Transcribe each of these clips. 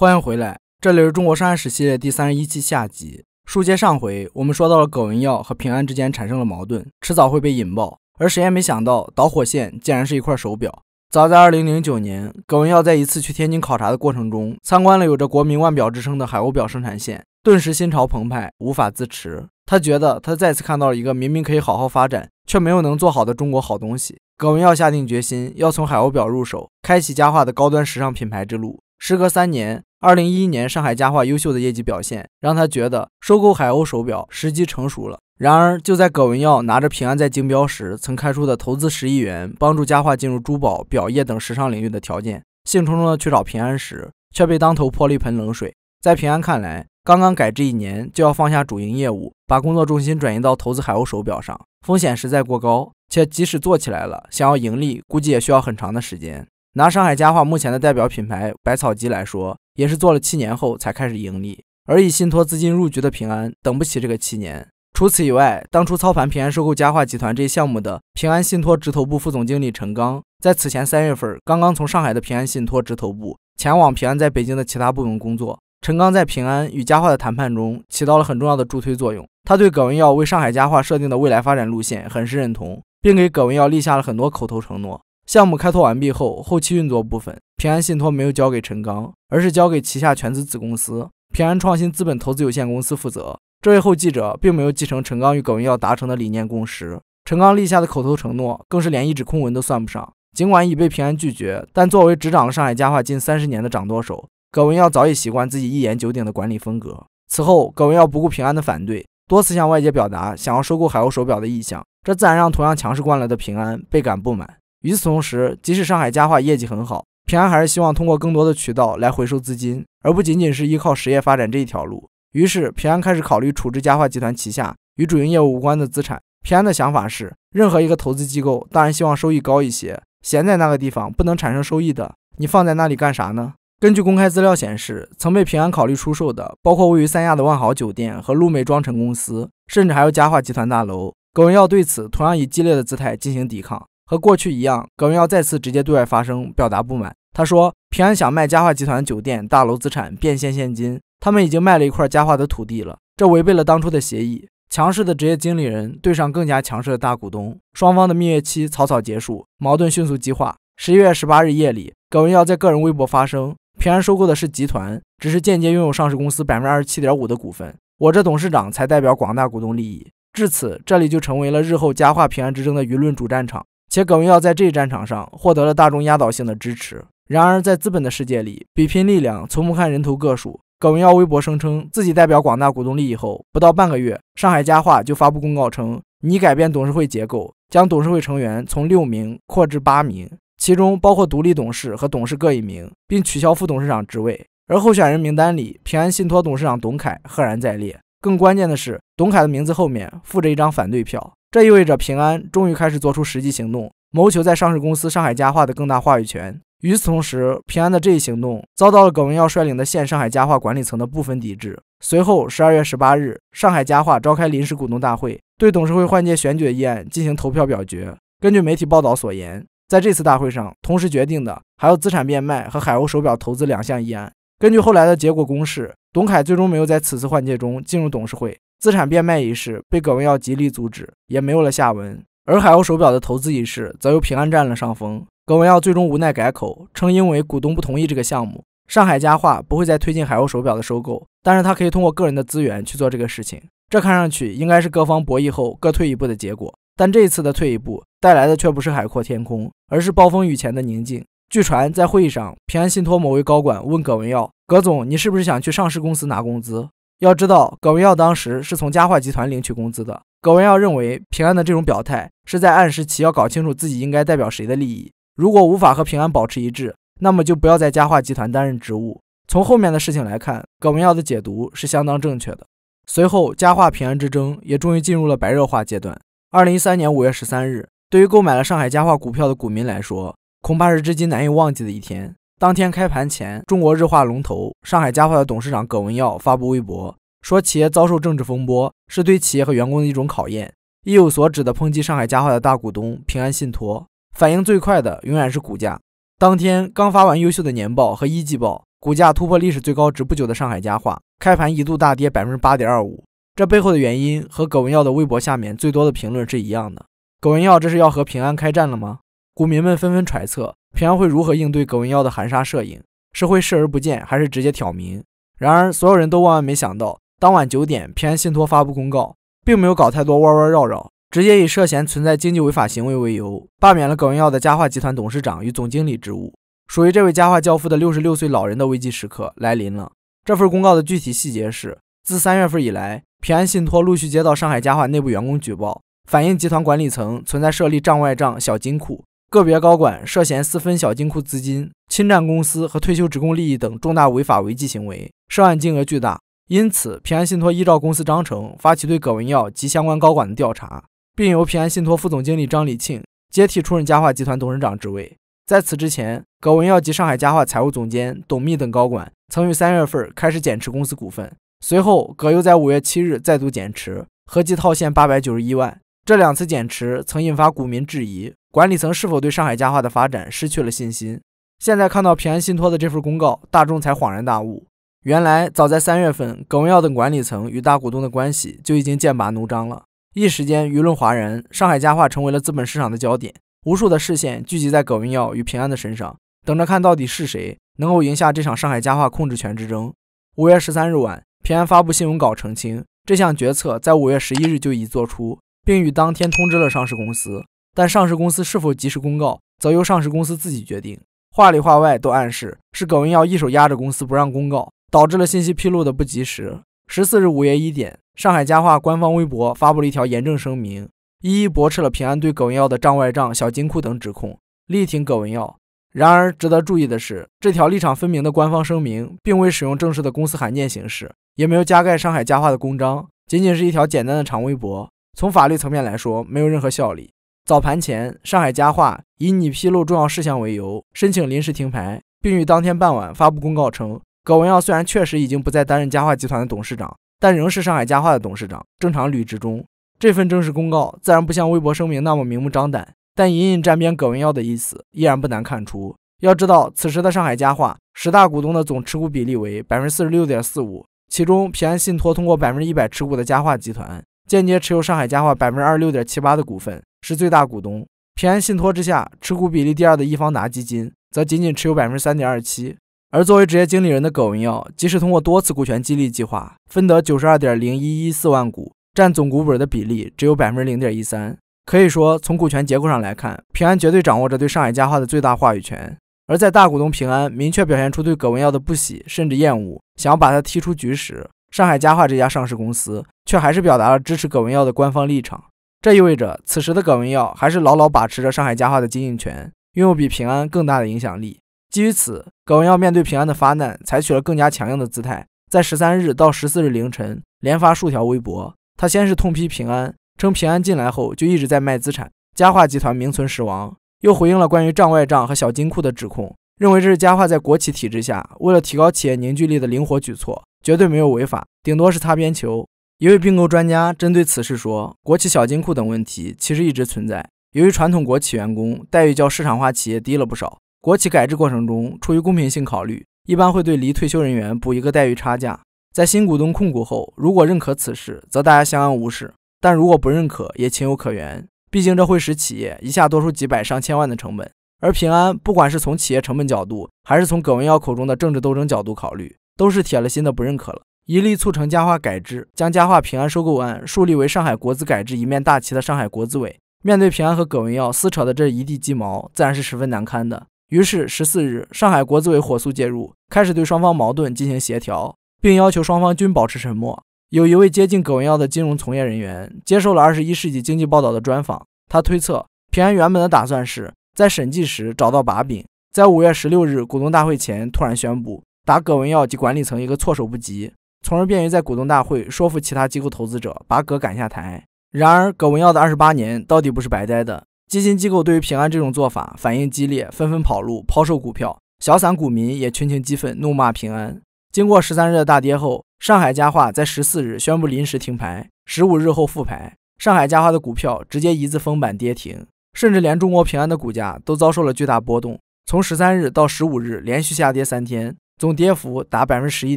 欢迎回来，这里是中国商业史系列第三十一期下集。书接上回，我们说到了葛文耀和平安之间产生了矛盾，迟早会被引爆。而谁也没想到，导火线竟然是一块手表。早在二零零九年，葛文耀在一次去天津考察的过程中，参观了有着“国民腕表”之称的海鸥表生产线，顿时心潮澎湃，无法自持。他觉得他再次看到了一个明明可以好好发展，却没有能做好的中国好东西。葛文耀下定决心，要从海鸥表入手，开启佳化的高端时尚品牌之路。时隔三年。二零一一年，上海家化优秀的业绩表现让他觉得收购海鸥手表时机成熟了。然而，就在葛文耀拿着平安在竞标时曾开出的投资十亿元，帮助家化进入珠宝表业等时尚领域的条件，兴冲冲的去找平安时，却被当头泼了一盆冷水。在平安看来，刚刚改制一年就要放下主营业务，把工作重心转移到投资海鸥手表上，风险实在过高，且即使做起来了，想要盈利估计也需要很长的时间。拿上海家化目前的代表品牌百草集来说。也是做了七年后才开始盈利，而以信托资金入局的平安等不起这个七年。除此以外，当初操盘平安收购嘉化集团这一项目的平安信托直投部副总经理陈刚，在此前三月份刚刚从上海的平安信托直投部前往平安在北京的其他部门工作。陈刚在平安与嘉化的谈判中起到了很重要的助推作用，他对葛文耀为上海嘉化设定的未来发展路线很是认同，并给葛文耀立下了很多口头承诺。项目开拓完毕后，后期运作部分，平安信托没有交给陈刚，而是交给旗下全资子公司平安创新资本投资有限公司负责。这位后继者并没有继承陈刚与葛文耀达成的理念共识，陈刚立下的口头承诺更是连一纸空文都算不上。尽管已被平安拒绝，但作为执掌了上海家化近三十年的掌舵手，葛文耀早已习惯自己一言九鼎的管理风格。此后，葛文耀不顾平安的反对，多次向外界表达想要收购海鸥手表的意向，这自然让同样强势惯了的平安倍感不满。与此同时，即使上海嘉化业绩很好，平安还是希望通过更多的渠道来回收资金，而不仅仅是依靠实业发展这一条路。于是，平安开始考虑处置嘉化集团旗下与主营业务无关的资产。平安的想法是，任何一个投资机构当然希望收益高一些。闲在那个地方不能产生收益的，你放在那里干啥呢？根据公开资料显示，曾被平安考虑出售的，包括位于三亚的万豪酒店和路美装城公司，甚至还有嘉化集团大楼。葛文耀对此同样以激烈的姿态进行抵抗。和过去一样，葛文耀再次直接对外发声，表达不满。他说：“平安想卖佳化集团酒店大楼资产变现现金，他们已经卖了一块佳化的土地了，这违背了当初的协议。”强势的职业经理人对上更加强势的大股东，双方的蜜月期草草结束，矛盾迅速激化。十一月十八日夜里，葛文耀在个人微博发声：“平安收购的是集团，只是间接拥有上市公司百分之二十七点五的股份，我这董事长才代表广大股东利益。”至此，这里就成为了日后佳化平安之争的舆论主战场。且耿耀在这一战场上获得了大众压倒性的支持。然而，在资本的世界里，比拼力量从不看人头个数。耿耀微博声称自己代表广大股东利益后，不到半个月，上海家化就发布公告称拟改变董事会结构，将董事会成员从六名扩至八名，其中包括独立董事和董事各一名，并取消副董事长职位。而候选人名单里，平安信托董事长董凯赫然在列。更关键的是，董凯的名字后面附着一张反对票。这意味着平安终于开始做出实际行动，谋求在上市公司上海家化的更大话语权。与此同时，平安的这一行动遭到了葛文耀率领的现上海家化管理层的部分抵制。随后，十二月十八日，上海家化召开临时股东大会，对董事会换届选举的议案进行投票表决。根据媒体报道所言，在这次大会上，同时决定的还有资产变卖和海鸥手表投资两项议案。根据后来的结果公示，董凯最终没有在此次换届中进入董事会。资产变卖一事被葛文耀极力阻止，也没有了下文。而海鸥手表的投资一事，则由平安占了上风。葛文耀最终无奈改口，称因为股东不同意这个项目，上海家化不会再推进海鸥手表的收购，但是他可以通过个人的资源去做这个事情。这看上去应该是各方博弈后各退一步的结果，但这一次的退一步带来的却不是海阔天空，而是暴风雨前的宁静。据传，在会议上，平安信托某位高管问葛文耀：“葛总，你是不是想去上市公司拿工资？”要知道，葛文耀当时是从嘉化集团领取工资的。葛文耀认为，平安的这种表态是在暗示其要搞清楚自己应该代表谁的利益。如果无法和平安保持一致，那么就不要在嘉化集团担任职务。从后面的事情来看，葛文耀的解读是相当正确的。随后，嘉化平安之争也终于进入了白热化阶段。二零一三年五月十三日，对于购买了上海嘉化股票的股民来说，恐怕是至今难以忘记的一天。当天开盘前，中国日化龙头上海家化的董事长葛文耀发布微博，说企业遭受政治风波是对企业和员工的一种考验，意有所指的抨击上海家化的大股东平安信托。反应最快的永远是股价。当天刚发完优秀的年报和一季报，股价突破历史最高值不久的上海家化，开盘一度大跌百分之八点二五。这背后的原因和葛文耀的微博下面最多的评论是一样的。葛文耀这是要和平安开战了吗？股民们纷纷揣测平安会如何应对葛文耀的含沙射影，是会视而不见，还是直接挑明？然而，所有人都万万没想到，当晚九点，平安信托发布公告，并没有搞太多弯弯绕绕，直接以涉嫌存在经济违法行为为由，罢免了葛文耀的嘉化集团董事长与总经理职务。属于这位嘉化教父的六十六岁老人的危机时刻来临了。这份公告的具体细节是：自三月份以来，平安信托陆续接到上海嘉化内部员工举报，反映集团管理层存在设立账外账、小金库。个别高管涉嫌私分小金库资金、侵占公司和退休职工利益等重大违法违纪行为，涉案金额巨大，因此平安信托依照公司章程发起对葛文耀及相关高管的调查，并由平安信托副总经理张礼庆接替出任佳化集团董事长职位。在此之前，葛文耀及上海佳化财务总监董秘等高管曾于三月份开始减持公司股份，随后葛又在五月七日再度减持，合计套现八百九十一万。这两次减持曾引发股民质疑。管理层是否对上海家化的发展失去了信心？现在看到平安信托的这份公告，大众才恍然大悟。原来早在三月份，葛文耀等管理层与大股东的关系就已经剑拔弩张了。一时间，舆论哗然，上海家化成为了资本市场的焦点，无数的视线聚集在葛文耀与平安的身上，等着看到底是谁能够赢下这场上海家化控制权之争。五月十三日晚，平安发布新闻稿澄清，这项决策在五月十一日就已做出，并于当天通知了上市公司。但上市公司是否及时公告，则由上市公司自己决定。话里话外都暗示是葛文耀一手压着公司不让公告，导致了信息披露的不及时。十四日午夜一点，上海家化官方微博发布了一条严正声明，一一驳斥了平安对葛文耀的账外账、小金库等指控，力挺葛文耀。然而，值得注意的是，这条立场分明的官方声明，并未使用正式的公司函件形式，也没有加盖上海家化的公章，仅仅是一条简单的长微博，从法律层面来说，没有任何效力。早盘前，上海家化以拟披露重要事项为由申请临时停牌，并于当天傍晚发布公告称，葛文耀虽然确实已经不再担任家化集团的董事长，但仍是上海家化的董事长，正常履职中。这份正式公告自然不像微博声明那么明目张胆，但隐隐沾边葛文耀的意思，依然不难看出。要知道，此时的上海家化十大股东的总持股比例为百分之四十六点四五，其中平安信托通过百分之一百持股的家化集团，间接持有上海家化百分之二十六点七八的股份。是最大股东，平安信托之下持股比例第二的易方达基金则仅仅持有百分之三点二七，而作为职业经理人的葛文耀，即使通过多次股权激励计划分得九十二点零一一四万股，占总股本的比例只有百分之零点一三。可以说，从股权结构上来看，平安绝对掌握着对上海家化的最大话语权。而在大股东平安明确表现出对葛文耀的不喜甚至厌恶，想要把他踢出局时，上海家化这家上市公司却还是表达了支持葛文耀的官方立场。这意味着，此时的葛文耀还是牢牢把持着上海家化的经营权，拥有比平安更大的影响力。基于此，葛文耀面对平安的发难，采取了更加强硬的姿态，在十三日到十四日凌晨连发数条微博。他先是痛批平安，称平安进来后就一直在卖资产，家化集团名存实亡；又回应了关于账外账和小金库的指控，认为这是家化在国企体制下为了提高企业凝聚力的灵活举措，绝对没有违法，顶多是擦边球。一位并购专家针对此事说：“国企小金库等问题其实一直存在。由于传统国企员工待遇较市场化企业低了不少，国企改制过程中，出于公平性考虑，一般会对离退休人员补一个待遇差价。在新股东控股后，如果认可此事，则大家相安无事；但如果不认可，也情有可原，毕竟这会使企业一下多出几百上千万的成本。而平安，不管是从企业成本角度，还是从葛文耀口中的政治斗争角度考虑，都是铁了心的不认可了。”一力促成佳化改制，将佳化平安收购案树立为上海国资改制一面大旗的上海国资委，面对平安和葛文耀撕扯的这一地鸡毛，自然是十分难堪的。于是十四日，上海国资委火速介入，开始对双方矛盾进行协调，并要求双方均保持沉默。有一位接近葛文耀的金融从业人员接受了《二十一世纪经济报道》的专访，他推测平安原本的打算是在审计时找到把柄，在五月十六日股东大会前突然宣布，打葛文耀及管理层一个措手不及。从而便于在股东大会说服其他机构投资者把葛赶下台。然而，葛文耀的二十八年到底不是白待的。基金机构对于平安这种做法反应激烈，纷纷跑路抛售股票，小散股民也群情激愤，怒骂平安。经过十三日的大跌后，上海家化在十四日宣布临时停牌，十五日后复牌。上海家化的股票直接一字封板跌停，甚至连中国平安的股价都遭受了巨大波动，从十三日到十五日连续下跌三天，总跌幅达百分之十一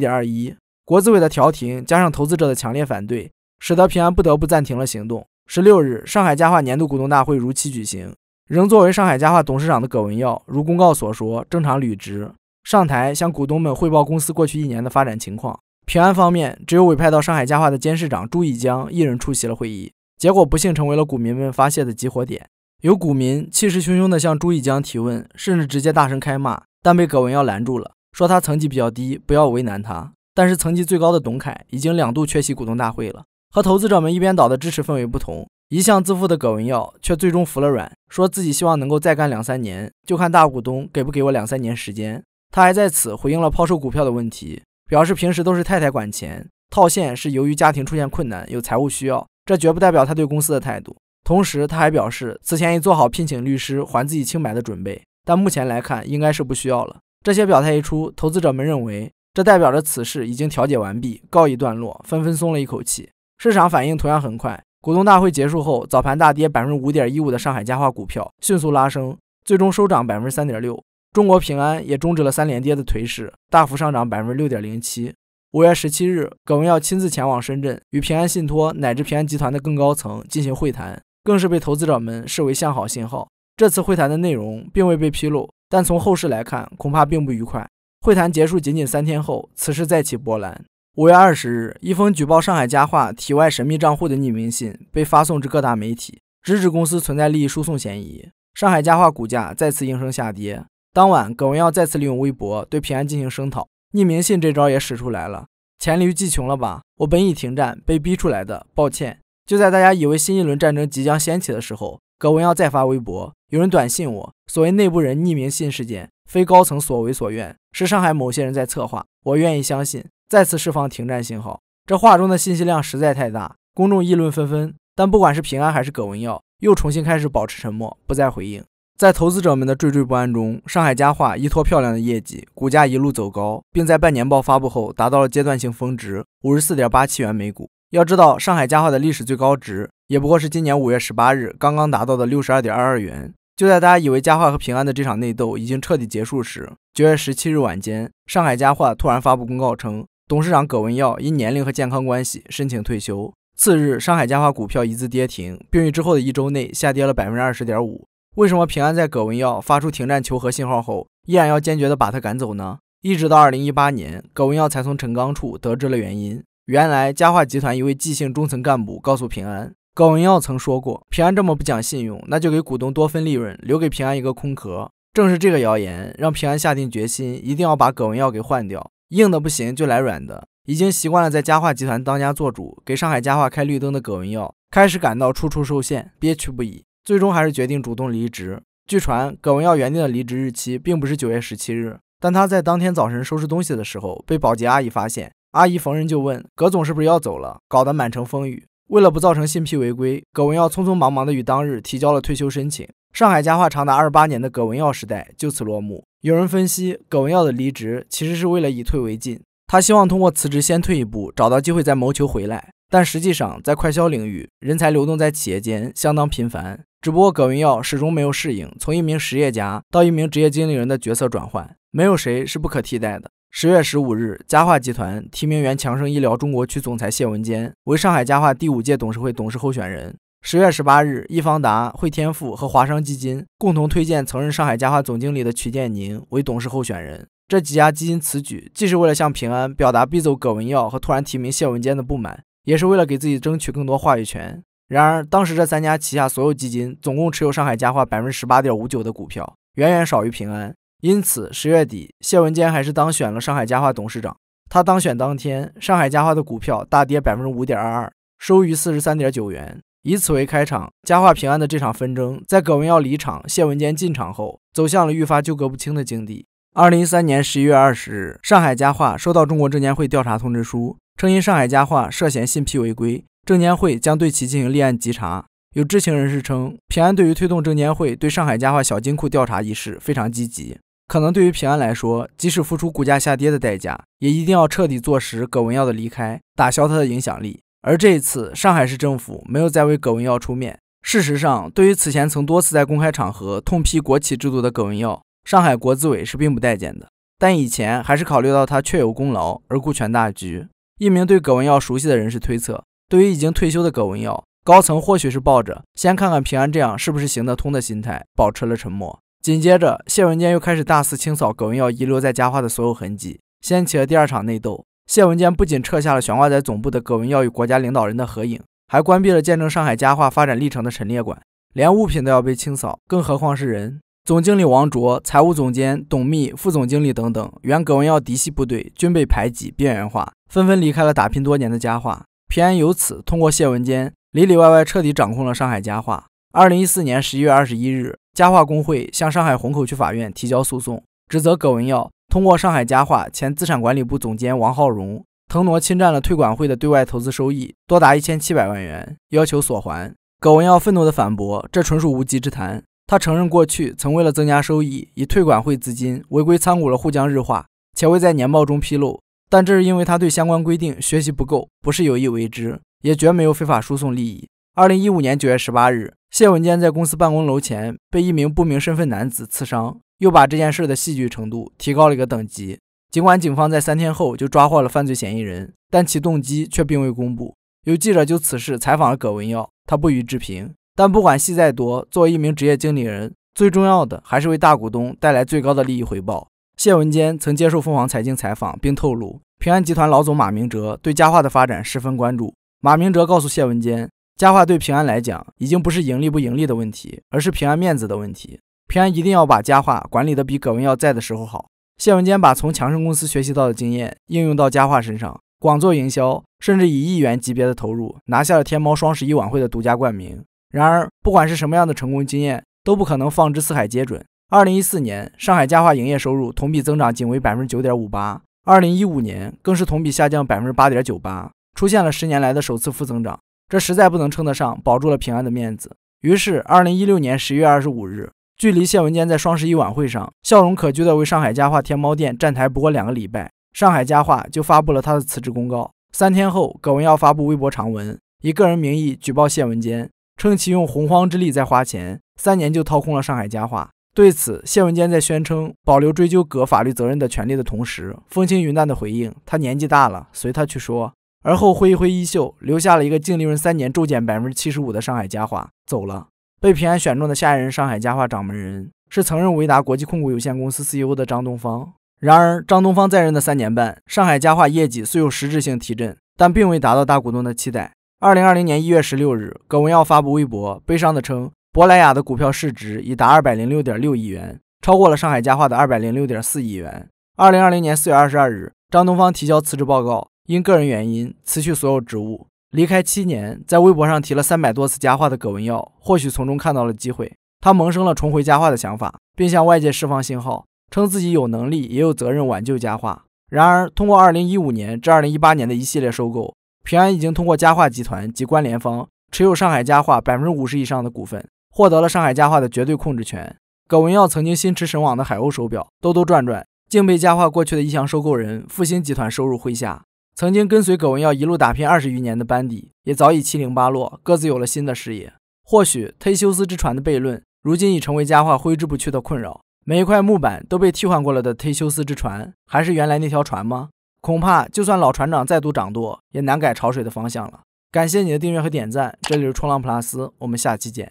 点二一。国资委的调停加上投资者的强烈反对，使得平安不得不暂停了行动。十六日，上海家化年度股东大会如期举行。仍作为上海家化董事长的葛文耀，如公告所说，正常履职，上台向股东们汇报公司过去一年的发展情况。平安方面只有委派到上海家化的监事长朱义江一人出席了会议，结果不幸成为了股民们发泄的集火点。有股民气势汹汹地向朱义江提问，甚至直接大声开骂，但被葛文耀拦住了，说他层级比较低，不要为难他。但是，层级最高的董凯已经两度缺席股东大会了。和投资者们一边倒的支持氛围不同，一向自负的葛文耀却最终服了软，说自己希望能够再干两三年，就看大股东给不给我两三年时间。他还在此回应了抛售股票的问题，表示平时都是太太管钱，套现是由于家庭出现困难，有财务需要，这绝不代表他对公司的态度。同时，他还表示此前已做好聘请律师还自己清白的准备，但目前来看应该是不需要了。这些表态一出，投资者们认为。这代表着此事已经调解完毕，告一段落，纷纷松了一口气。市场反应同样很快。股东大会结束后，早盘大跌百分之五点一五的上海家化股票迅速拉升，最终收涨百分之三点六。中国平安也终止了三连跌的颓势，大幅上涨百分之六点零七。五月十七日，葛文耀亲自前往深圳，与平安信托乃至平安集团的更高层进行会谈，更是被投资者们视为向好信号。这次会谈的内容并未被披露，但从后市来看，恐怕并不愉快。会谈结束仅仅三天后，此事再起波澜。五月二十日，一封举报上海家化体外神秘账户的匿名信被发送至各大媒体，直指公司存在利益输送嫌疑。上海家化股价再次应声下跌。当晚，葛文耀再次利用微博对平安进行声讨，匿名信这招也使出来了，黔驴技穷了吧？我本已停战，被逼出来的，抱歉。就在大家以为新一轮战争即将掀起的时候，葛文耀再发微博。有人短信我，所谓内部人匿名信事件，非高层所为所愿，是上海某些人在策划。我愿意相信，再次释放停战信号。这话中的信息量实在太大，公众议论纷纷。但不管是平安还是葛文耀，又重新开始保持沉默，不再回应。在投资者们的惴惴不安中，上海家化依托漂亮的业绩，股价一路走高，并在半年报发布后达到了阶段性峰值五十四点八七元每股。要知道，上海家化的历史最高值也不过是今年五月十八日刚刚达到的六十二点二二元。就在大家以为佳化和平安的这场内斗已经彻底结束时，九月十七日晚间，上海佳化突然发布公告称，董事长葛文耀因年龄和健康关系申请退休。次日，上海佳化股票一字跌停，并于之后的一周内下跌了百分之二十点五。为什么平安在葛文耀发出停战求和信号后，依然要坚决地把他赶走呢？一直到二零一八年，葛文耀才从陈刚处得知了原因。原来，佳化集团一位即兴中层干部告诉平安。葛文耀曾说过：“平安这么不讲信用，那就给股东多分利润，留给平安一个空壳。”正是这个谣言，让平安下定决心，一定要把葛文耀给换掉。硬的不行就来软的。已经习惯了在嘉化集团当家做主，给上海嘉化开绿灯的葛文耀，开始感到处处受限，憋屈不已。最终还是决定主动离职。据传，葛文耀原定的离职日期并不是九月十七日，但他在当天早晨收拾东西的时候，被保洁阿姨发现。阿姨逢人就问：“葛总是不是要走了？”搞得满城风雨。为了不造成信披违规，葛文耀匆匆忙忙的与当日提交了退休申请。上海家化长达二十八年的葛文耀时代就此落幕。有人分析，葛文耀的离职其实是为了以退为进，他希望通过辞职先退一步，找到机会再谋求回来。但实际上，在快消领域，人才流动在企业间相当频繁。只不过葛文耀始终没有适应从一名实业家到一名职业经理人的角色转换，没有谁是不可替代的。十月十五日，嘉化集团提名原强生医疗中国区总裁谢文坚为上海嘉化第五届董事会董事候选人。十月十八日，易方达、汇添富和华商基金共同推荐曾任上海嘉化总经理的曲建宁为董事候选人。这几家基金此举既是为了向平安表达逼走葛文耀和突然提名谢文坚的不满，也是为了给自己争取更多话语权。然而，当时这三家旗下所有基金总共持有上海嘉化百分之十八点五九的股票，远远少于平安。因此，十月底，谢文坚还是当选了上海家化董事长。他当选当天，上海家化的股票大跌百分之五点二二，收于四十三点九元。以此为开场，家化平安的这场纷争，在葛文耀离场、谢文坚进场后，走向了愈发纠葛不清的境地。二零一三年十一月二十日，上海家化收到中国证监会调查通知书，称因上海家化涉嫌信披违规，证监会将对其进行立案稽查。有知情人士称，平安对于推动证监会对上海家化小金库调查一事非常积极。可能对于平安来说，即使付出股价下跌的代价，也一定要彻底坐实葛文耀的离开，打消他的影响力。而这一次，上海市政府没有再为葛文耀出面。事实上，对于此前曾多次在公开场合痛批国企制度的葛文耀，上海国资委是并不待见的。但以前还是考虑到他确有功劳而顾全大局。一名对葛文耀熟悉的人士推测，对于已经退休的葛文耀，高层或许是抱着先看看平安这样是不是行得通的心态，保持了沉默。紧接着，谢文坚又开始大肆清扫葛文耀遗留在家化的所有痕迹，掀起了第二场内斗。谢文坚不仅撤下了悬挂在总部的葛文耀与国家领导人的合影，还关闭了见证上海家化发展历程的陈列馆，连物品都要被清扫，更何况是人？总经理王卓、财务总监董秘、副总经理等等，原葛文耀嫡系部队均被排挤边缘化，纷纷离开了打拼多年的家化。平安由此通过谢文坚里里外外彻底掌控了上海家化。二零一四年十一月二十一日。家化工会向上海虹口区法院提交诉讼，指责葛文耀通过上海家化前资产管理部总监王浩荣腾挪侵占了退管会的对外投资收益，多达一千七百万元，要求索还。葛文耀愤怒地反驳：“这纯属无稽之谈。”他承认过去曾为了增加收益，以退管会资金违规参股了沪江日化，且未在年报中披露，但这是因为他对相关规定学习不够，不是有意为之，也绝没有非法输送利益。二零一五年九月十八日。谢文坚在公司办公楼前被一名不明身份男子刺伤，又把这件事的戏剧程度提高了一个等级。尽管警方在三天后就抓获了犯罪嫌疑人，但其动机却并未公布。有记者就此事采访了葛文耀，他不予置评。但不管戏再多，作为一名职业经理人，最重要的还是为大股东带来最高的利益回报。谢文坚曾接受凤凰财经采访，并透露，平安集团老总马明哲对佳化的发展十分关注。马明哲告诉谢文坚。佳话对平安来讲，已经不是盈利不盈利的问题，而是平安面子的问题。平安一定要把佳话管理的比葛文耀在的时候好。谢文坚把从强生公司学习到的经验应用到佳话身上，广做营销，甚至以亿元级别的投入拿下了天猫双十一晚会的独家冠名。然而，不管是什么样的成功经验，都不可能放之四海皆准。二零一四年，上海佳话营业收入同比增长仅为百分之九点五八，二零一五年更是同比下降百分之八点九八，出现了十年来的首次负增长。这实在不能称得上保住了平安的面子。于是，二零一六年十月二十五日，距离谢文坚在双十一晚会上笑容可掬地为上海家化天猫店站台不过两个礼拜，上海家化就发布了他的辞职公告。三天后，葛文耀发布微博长文，以个人名义举报谢文坚，称其用洪荒之力在花钱，三年就掏空了上海家化。对此，谢文坚在宣称保留追究葛法律责任的权利的同时，风轻云淡地回应：“他年纪大了，随他去说。”而后挥一挥衣袖，留下了一个净利润三年骤减百分之七十五的上海家化走了。被平安选中的下一任上海家化掌门人是曾任维达国际控股有限公司 CEO 的张东方。然而，张东方在任的三年半，上海家化业绩虽有实质性提振，但并未达到大股东的期待。二零二零年一月十六日，葛文耀发布微博，悲伤地称：“珀莱雅的股票市值已达二百零六点六亿元，超过了上海家化的二百零六点四亿元。”二零二零年四月二十二日，张东方提交辞职报告。因个人原因辞去所有职务，离开七年，在微博上提了三百多次佳化的葛文耀，或许从中看到了机会，他萌生了重回佳化的想法，并向外界释放信号，称自己有能力也有责任挽救佳化。然而，通过二零一五年至二零一八年的一系列收购，平安已经通过佳化集团及关联方持有上海佳化百分之五十以上的股份，获得了上海佳化的绝对控制权。葛文耀曾经心驰神往的海鸥手表，兜兜转转，竟被佳化过去的意向收购人复星集团收入麾下。曾经跟随葛文耀一路打拼二十余年的班底，也早已七零八落，各自有了新的事业。或许忒修斯之船的悖论，如今已成为佳话挥之不去的困扰。每一块木板都被替换过了的忒修斯之船，还是原来那条船吗？恐怕就算老船长再度掌舵，也难改潮水的方向了。感谢你的订阅和点赞，这里是冲浪 plus，我们下期见。